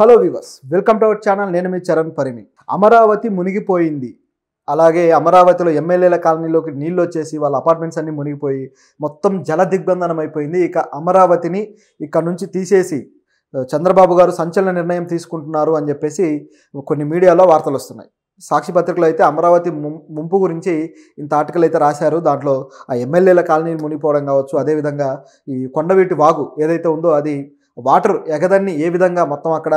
hello viewers welcome to our channel నేను మీ చరణ్ పరిమి అమరావతి మునిగిపోయింది అలాగే అమరావతిలో ఎమ్మెల్యేల కాలనీలోకి నీళ్ళు వచ్చేసి వాళ్ళ అపార్ట్మెంట్స్ అన్నీ మునిగిపోయి మొత్తం జల దిగ్బంధనం అయిపోయింది ఇక అమరావతిని ఇక్కడ నుంచి తీసేసి చంద్రబాబు గారు సంచలన నిర్ణయం తీసుకుంటున్నారు అని చెప్పేసి కొన్ని మీడియాలో వార్తలు వస్తున్నాయి సాక్షి పత్రికలు అయితే అమరావతి ముంపు గురించి ఇంత ఆర్టికల్ అయితే రాశారు దాంట్లో ఆ ఎమ్మెల్యేల కాలనీ మునిగిపోవడం కావచ్చు అదేవిధంగా ఈ కొండవీటి వాగు ఏదైతే ఉందో అది వాటర్ ఎగదన్ని ఏ విధంగా మొత్తం అక్కడ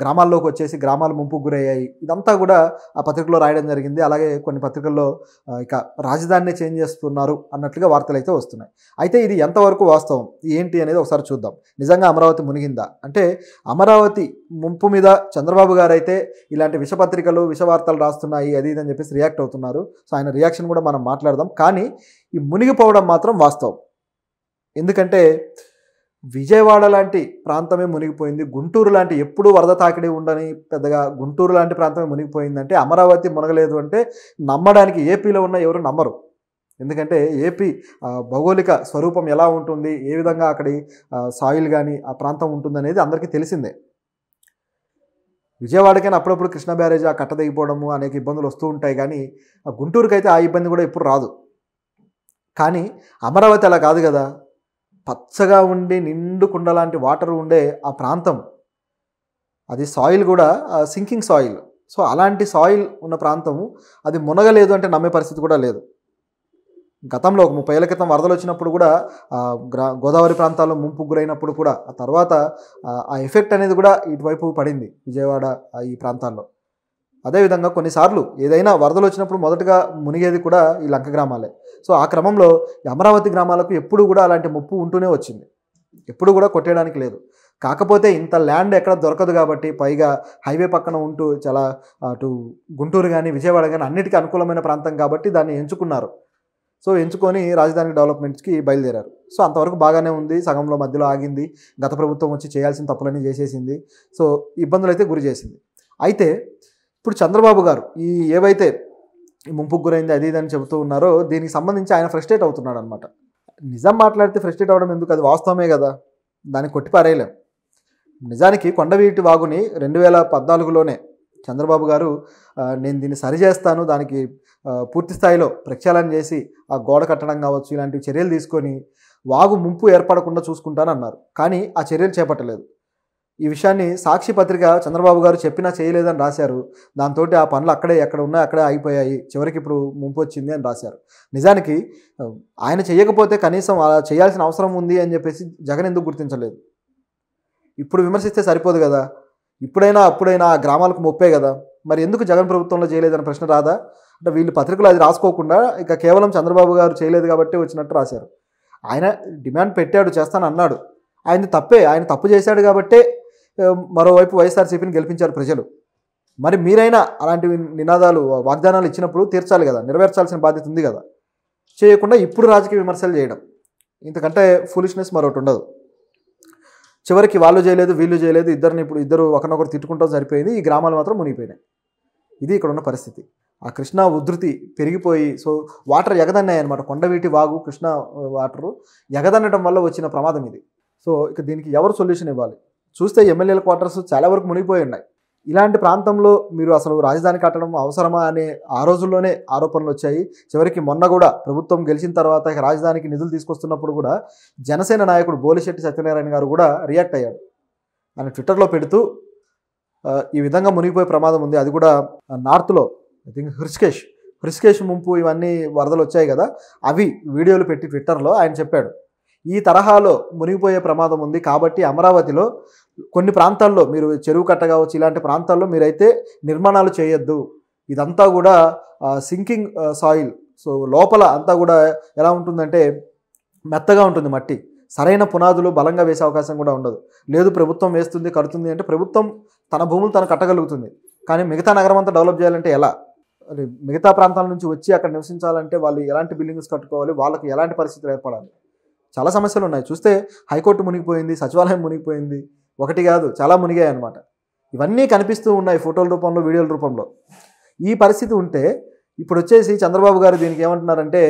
గ్రామాల్లోకి వచ్చేసి గ్రామాలు ముంపుకు గురయ్యాయి ఇదంతా కూడా ఆ పత్రికలో రాయడం జరిగింది అలాగే కొన్ని పత్రికల్లో ఇక రాజధానిని చేంజ్ చేస్తున్నారు అన్నట్లుగా వార్తలు అయితే వస్తున్నాయి అయితే ఇది ఎంతవరకు వాస్తవం ఏంటి అనేది ఒకసారి చూద్దాం నిజంగా అమరావతి మునిగిందా అంటే అమరావతి ముంపు మీద చంద్రబాబు గారు అయితే ఇలాంటి విషపత్రికలు విషవార్తలు రాస్తున్నాయి అది ఇదని చెప్పేసి రియాక్ట్ అవుతున్నారు సో ఆయన రియాక్షన్ కూడా మనం మాట్లాడదాం కానీ ఈ మునిగిపోవడం మాత్రం వాస్తవం ఎందుకంటే విజయవాడ లాంటి ప్రాంతమే మునిగిపోయింది గుంటూరు లాంటి ఎప్పుడూ వరద తాకిడి ఉండని పెద్దగా గుంటూరు లాంటి ప్రాంతమే మునిగిపోయిందంటే అమరావతి మునగలేదు అంటే నమ్మడానికి ఏపీలో ఉన్న ఎవరు నమ్మరు ఎందుకంటే ఏపీ భౌగోళిక స్వరూపం ఎలా ఉంటుంది ఏ విధంగా అక్కడి సాయిల్ కానీ ఆ ప్రాంతం ఉంటుందనేది అందరికీ తెలిసిందే విజయవాడకైనా అప్పుడప్పుడు కృష్ణ బ్యారేజ్ ఆ కట్ట దిగిపోవడము అనేక ఇబ్బందులు వస్తూ ఉంటాయి కానీ గుంటూరుకైతే ఆ ఇబ్బంది కూడా ఎప్పుడు రాదు కానీ అమరావతి అలా కాదు కదా పచ్చగా ఉండి కుండ లాంటి వాటర్ ఉండే ఆ ప్రాంతం అది సాయిల్ కూడా సింకింగ్ సాయిల్ సో అలాంటి సాయిల్ ఉన్న ప్రాంతము అది మునగలేదు అంటే నమ్మే పరిస్థితి కూడా లేదు గతంలో ఒక ముప్పై ఏళ్ళ క్రితం వరదలు వచ్చినప్పుడు కూడా గోదావరి ప్రాంతాల్లో ముంపు గురైనప్పుడు కూడా ఆ తర్వాత ఆ ఎఫెక్ట్ అనేది కూడా ఇటువైపు పడింది విజయవాడ ఈ ప్రాంతాల్లో అదేవిధంగా కొన్నిసార్లు ఏదైనా వరదలు వచ్చినప్పుడు మొదటగా మునిగేది కూడా ఈ లంక గ్రామాలే సో ఆ క్రమంలో అమరావతి గ్రామాలకు ఎప్పుడు కూడా అలాంటి ముప్పు ఉంటూనే వచ్చింది ఎప్పుడు కూడా కొట్టేయడానికి లేదు కాకపోతే ఇంత ల్యాండ్ ఎక్కడ దొరకదు కాబట్టి పైగా హైవే పక్కన ఉంటూ చాలా అటు గుంటూరు కానీ విజయవాడ కానీ అన్నిటికీ అనుకూలమైన ప్రాంతం కాబట్టి దాన్ని ఎంచుకున్నారు సో ఎంచుకొని రాజధాని డెవలప్మెంట్స్కి బయలుదేరారు సో అంతవరకు బాగానే ఉంది సగంలో మధ్యలో ఆగింది గత ప్రభుత్వం వచ్చి చేయాల్సిన తప్పులన్నీ చేసేసింది సో ఇబ్బందులు అయితే గురి చేసింది అయితే ఇప్పుడు చంద్రబాబు గారు ఈ ఏవైతే ముంపుకు గురైంది అది ఇదని చెబుతూ ఉన్నారో దీనికి సంబంధించి ఆయన ఫ్రస్ట్రేట్ అవుతున్నాడు అనమాట నిజం మాట్లాడితే ఫ్రస్ట్రేట్ అవ్వడం ఎందుకు అది వాస్తవమే కదా దాన్ని కొట్టిపారేయలేం నిజానికి కొండవీటి వాగుని రెండు వేల పద్నాలుగులోనే చంద్రబాబు గారు నేను దీన్ని సరిచేస్తాను దానికి పూర్తి స్థాయిలో ప్రక్షాళన చేసి ఆ గోడ కట్టడం కావచ్చు ఇలాంటి చర్యలు తీసుకొని వాగు ముంపు ఏర్పడకుండా చూసుకుంటానన్నారు కానీ ఆ చర్యలు చేపట్టలేదు ఈ విషయాన్ని సాక్షి పత్రిక చంద్రబాబు గారు చెప్పినా చేయలేదని రాశారు దాంతో ఆ పనులు అక్కడే ఎక్కడ ఉన్నా అక్కడే ఆగిపోయాయి చివరికి ఇప్పుడు ముంపు వచ్చింది అని రాశారు నిజానికి ఆయన చేయకపోతే కనీసం అలా చేయాల్సిన అవసరం ఉంది అని చెప్పేసి జగన్ ఎందుకు గుర్తించలేదు ఇప్పుడు విమర్శిస్తే సరిపోదు కదా ఇప్పుడైనా అప్పుడైనా ఆ గ్రామాలకు ముప్పే కదా మరి ఎందుకు జగన్ ప్రభుత్వంలో చేయలేదన్న ప్రశ్న రాదా అంటే వీళ్ళు పత్రికలు అది రాసుకోకుండా ఇక కేవలం చంద్రబాబు గారు చేయలేదు కాబట్టి వచ్చినట్టు రాశారు ఆయన డిమాండ్ పెట్టాడు చేస్తాను అన్నాడు ఆయన తప్పే ఆయన తప్పు చేశాడు కాబట్టే మరోవైపు వైఎస్ఆర్సీపీని గెలిపించారు ప్రజలు మరి మీరైనా అలాంటి నినాదాలు వాగ్దానాలు ఇచ్చినప్పుడు తీర్చాలి కదా నెరవేర్చాల్సిన బాధ్యత ఉంది కదా చేయకుండా ఇప్పుడు రాజకీయ విమర్శలు చేయడం ఇంతకంటే ఫులిష్నెస్ మరొకటి ఉండదు చివరికి వాళ్ళు చేయలేదు వీళ్ళు చేయలేదు ఇద్దరిని ఇప్పుడు ఇద్దరు ఒకరినొకరు తిట్టుకుంటాం సరిపోయింది ఈ గ్రామాలు మాత్రం మునిగిపోయినాయి ఇది ఇక్కడ ఉన్న పరిస్థితి ఆ కృష్ణా ఉధృతి పెరిగిపోయి సో వాటర్ ఎగదన్నాయి అనమాట కొండవీటి వాగు కృష్ణా వాటరు ఎగదన్నడం వల్ల వచ్చిన ప్రమాదం ఇది సో ఇక దీనికి ఎవరు సొల్యూషన్ ఇవ్వాలి చూస్తే ఎమ్మెల్యేల క్వార్టర్స్ చాలా వరకు మునిగిపోయి ఉన్నాయి ఇలాంటి ప్రాంతంలో మీరు అసలు రాజధాని కట్టడం అవసరమా అనే ఆ రోజుల్లోనే ఆరోపణలు వచ్చాయి చివరికి మొన్న కూడా ప్రభుత్వం గెలిచిన తర్వాత రాజధానికి నిధులు తీసుకొస్తున్నప్పుడు కూడా జనసేన నాయకుడు బోలిశెట్టి సత్యనారాయణ గారు కూడా రియాక్ట్ అయ్యాడు ఆయన ట్విట్టర్లో పెడుతూ ఈ విధంగా మునిగిపోయే ప్రమాదం ఉంది అది కూడా నార్త్లో ఐ థింక్ హృషికేష్ హృషికేష్ ముంపు ఇవన్నీ వరదలు వచ్చాయి కదా అవి వీడియోలు పెట్టి ట్విట్టర్లో ఆయన చెప్పాడు ఈ తరహాలో మునిగిపోయే ప్రమాదం ఉంది కాబట్టి అమరావతిలో కొన్ని ప్రాంతాల్లో మీరు చెరువు కట్ట కావచ్చు ఇలాంటి ప్రాంతాల్లో మీరైతే నిర్మాణాలు చేయొద్దు ఇదంతా కూడా సింకింగ్ సాయిల్ సో లోపల అంతా కూడా ఎలా ఉంటుందంటే మెత్తగా ఉంటుంది మట్టి సరైన పునాదులు బలంగా వేసే అవకాశం కూడా ఉండదు లేదు ప్రభుత్వం వేస్తుంది కడుతుంది అంటే ప్రభుత్వం తన భూములు తను కట్టగలుగుతుంది కానీ మిగతా నగరం అంతా డెవలప్ చేయాలంటే ఎలా మిగతా ప్రాంతాల నుంచి వచ్చి అక్కడ నివసించాలంటే వాళ్ళు ఎలాంటి బిల్డింగ్స్ కట్టుకోవాలి వాళ్ళకి ఎలాంటి పరిస్థితులు ఏర్పడాలి చాలా సమస్యలు ఉన్నాయి చూస్తే హైకోర్టు మునిగిపోయింది సచివాలయం మునిగిపోయింది ఒకటి కాదు చాలా మునిగాయి అనమాట ఇవన్నీ కనిపిస్తూ ఉన్నాయి ఫోటోల రూపంలో వీడియోల రూపంలో ఈ పరిస్థితి ఉంటే ఇప్పుడు వచ్చేసి చంద్రబాబు గారు దీనికి ఏమంటున్నారంటే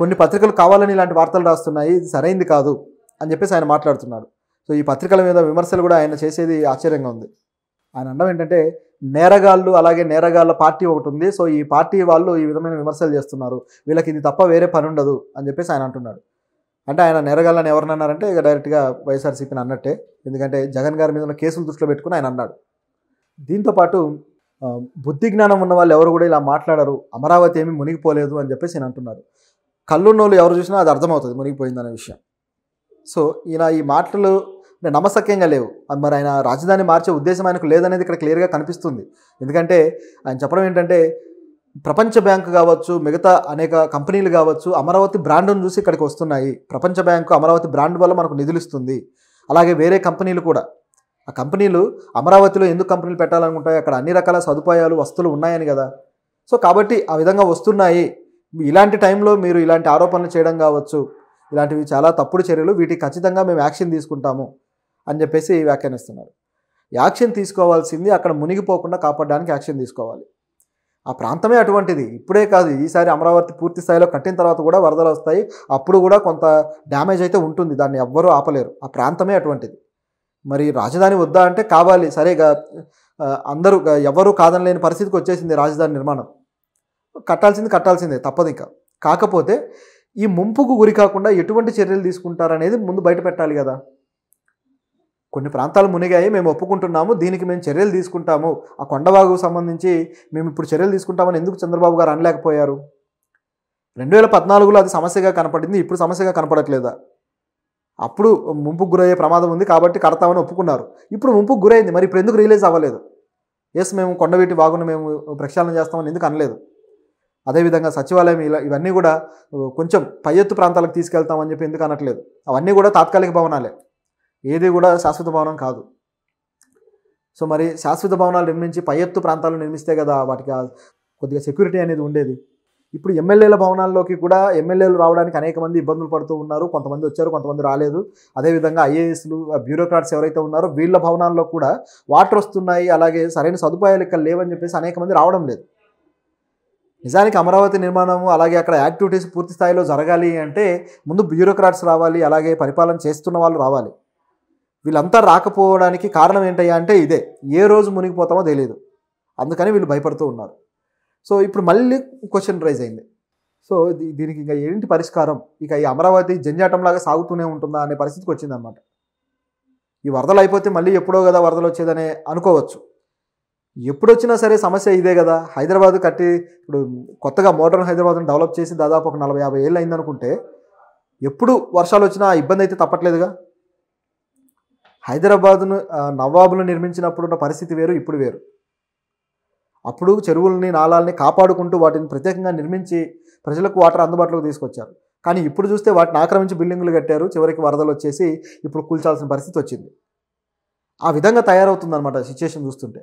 కొన్ని పత్రికలు కావాలని ఇలాంటి వార్తలు రాస్తున్నాయి ఇది సరైంది కాదు అని చెప్పేసి ఆయన మాట్లాడుతున్నాడు సో ఈ పత్రికల మీద విమర్శలు కూడా ఆయన చేసేది ఆశ్చర్యంగా ఉంది ఆయన అన్నం ఏంటంటే నేరగాళ్ళు అలాగే నేరగాళ్ళ పార్టీ ఒకటి ఉంది సో ఈ పార్టీ వాళ్ళు ఈ విధమైన విమర్శలు చేస్తున్నారు వీళ్ళకి ఇది తప్ప వేరే పని ఉండదు అని చెప్పేసి ఆయన అంటున్నాడు అంటే ఆయన నెరగాలని అన్నారంటే ఇక డైరెక్ట్గా వైఎస్ఆర్సీపీని అన్నట్టే ఎందుకంటే జగన్ గారి మీద ఉన్న కేసులు దృష్టిలో పెట్టుకుని ఆయన అన్నాడు దీంతోపాటు బుద్ధి జ్ఞానం ఉన్న వాళ్ళు ఎవరు కూడా ఇలా మాట్లాడరు అమరావతి ఏమీ మునిగిపోలేదు అని చెప్పేసి నేను అంటున్నారు కళ్ళున్నోళ్ళు ఎవరు చూసినా అది అర్థమవుతుంది మునిగిపోయిందనే విషయం సో ఈయన ఈ మాటలు నమ్మసక్యంగా లేవు మరి ఆయన రాజధాని మార్చే ఉద్దేశం ఆయనకు లేదనేది ఇక్కడ క్లియర్గా కనిపిస్తుంది ఎందుకంటే ఆయన చెప్పడం ఏంటంటే ప్రపంచ బ్యాంకు కావచ్చు మిగతా అనేక కంపెనీలు కావచ్చు అమరావతి బ్రాండ్ను చూసి ఇక్కడికి వస్తున్నాయి ప్రపంచ బ్యాంకు అమరావతి బ్రాండ్ వల్ల మనకు నిధులు ఇస్తుంది అలాగే వేరే కంపెనీలు కూడా ఆ కంపెనీలు అమరావతిలో ఎందుకు కంపెనీలు పెట్టాలనుకుంటాయి అక్కడ అన్ని రకాల సదుపాయాలు వస్తువులు ఉన్నాయని కదా సో కాబట్టి ఆ విధంగా వస్తున్నాయి ఇలాంటి టైంలో మీరు ఇలాంటి ఆరోపణలు చేయడం కావచ్చు ఇలాంటివి చాలా తప్పుడు చర్యలు వీటికి ఖచ్చితంగా మేము యాక్షన్ తీసుకుంటాము అని చెప్పేసి వ్యాఖ్యానిస్తున్నారు యాక్షన్ తీసుకోవాల్సింది అక్కడ మునిగిపోకుండా కాపాడడానికి యాక్షన్ తీసుకోవాలి ఆ ప్రాంతమే అటువంటిది ఇప్పుడే కాదు ఈసారి అమరావతి పూర్తి స్థాయిలో కట్టిన తర్వాత కూడా వరదలు వస్తాయి అప్పుడు కూడా కొంత డ్యామేజ్ అయితే ఉంటుంది దాన్ని ఎవ్వరూ ఆపలేరు ఆ ప్రాంతమే అటువంటిది మరి రాజధాని వద్దా అంటే కావాలి సరేగా అందరూ ఎవరూ కాదనలేని పరిస్థితికి వచ్చేసింది రాజధాని నిర్మాణం కట్టాల్సింది కట్టాల్సిందే తప్పదు ఇంకా కాకపోతే ఈ ముంపుకు గురి కాకుండా ఎటువంటి చర్యలు తీసుకుంటారనేది ముందు బయట పెట్టాలి కదా కొన్ని ప్రాంతాలు మునిగాయి మేము ఒప్పుకుంటున్నాము దీనికి మేము చర్యలు తీసుకుంటాము ఆ కొండవాగుకు సంబంధించి మేము ఇప్పుడు చర్యలు తీసుకుంటామని ఎందుకు చంద్రబాబు గారు అనలేకపోయారు రెండు వేల పద్నాలుగులో అది సమస్యగా కనపడింది ఇప్పుడు సమస్యగా కనపడట్లేదా అప్పుడు ముంపుకు గురయ్యే ప్రమాదం ఉంది కాబట్టి కడతామని ఒప్పుకున్నారు ఇప్పుడు ముంపుకు గురైంది మరి ఇప్పుడు ఎందుకు రియలైజ్ అవ్వలేదు ఎస్ మేము కొండవీటి వాగును మేము ప్రక్షాళన చేస్తామని ఎందుకు అనలేదు అదేవిధంగా సచివాలయం ఇలా ఇవన్నీ కూడా కొంచెం పై ఎత్తు ప్రాంతాలకు తీసుకెళ్తామని చెప్పి ఎందుకు అనట్లేదు అవన్నీ కూడా తాత్కాలిక భవనాలే ఏది కూడా శాశ్వత భవనం కాదు సో మరి శాశ్వత భవనాలు నిర్మించి పై ఎత్తు ప్రాంతాలు నిర్మిస్తే కదా వాటికి కొద్దిగా సెక్యూరిటీ అనేది ఉండేది ఇప్పుడు ఎమ్మెల్యేల భవనాల్లోకి కూడా ఎమ్మెల్యేలు రావడానికి అనేక మంది ఇబ్బందులు పడుతూ ఉన్నారు కొంతమంది వచ్చారు కొంతమంది రాలేదు అదేవిధంగా ఐఏఎస్లు బ్యూరోక్రాట్స్ ఎవరైతే ఉన్నారో వీళ్ళ భవనాల్లో కూడా వాటర్ వస్తున్నాయి అలాగే సరైన సదుపాయాలు ఇక్కడ లేవని చెప్పేసి అనేక మంది రావడం లేదు నిజానికి అమరావతి నిర్మాణం అలాగే అక్కడ యాక్టివిటీస్ పూర్తి స్థాయిలో జరగాలి అంటే ముందు బ్యూరోక్రాట్స్ రావాలి అలాగే పరిపాలన చేస్తున్న వాళ్ళు రావాలి వీళ్ళంతా రాకపోవడానికి కారణం ఏంటయ్యా అంటే ఇదే ఏ రోజు మునిగిపోతామో తెలియదు అందుకని వీళ్ళు భయపడుతూ ఉన్నారు సో ఇప్పుడు మళ్ళీ క్వశ్చన్ రైజ్ అయింది సో దీనికి ఇంకా ఏంటి పరిష్కారం ఇక ఈ అమరావతి జంజాటంలాగా సాగుతూనే ఉంటుందా అనే పరిస్థితికి వచ్చిందనమాట ఈ వరదలు అయిపోతే మళ్ళీ ఎప్పుడో కదా వరదలు వచ్చేదనే అనుకోవచ్చు ఎప్పుడొచ్చినా సరే సమస్య ఇదే కదా హైదరాబాద్ కట్టి ఇప్పుడు కొత్తగా మోడర్న్ హైదరాబాద్ని డెవలప్ చేసి దాదాపు ఒక నలభై యాభై ఏళ్ళు అయిందనుకుంటే ఎప్పుడు వర్షాలు వచ్చినా ఇబ్బంది అయితే తప్పట్లేదుగా హైదరాబాదును నవాబులు నిర్మించినప్పుడున్న పరిస్థితి వేరు ఇప్పుడు వేరు అప్పుడు చెరువుల్ని నాళాలని కాపాడుకుంటూ వాటిని ప్రత్యేకంగా నిర్మించి ప్రజలకు వాటర్ అందుబాటులోకి తీసుకొచ్చారు కానీ ఇప్పుడు చూస్తే వాటిని ఆక్రమించి బిల్డింగ్లు కట్టారు చివరికి వరదలు వచ్చేసి ఇప్పుడు కూల్చాల్సిన పరిస్థితి వచ్చింది ఆ విధంగా తయారవుతుందన్నమాట సిచ్యుయేషన్ చూస్తుంటే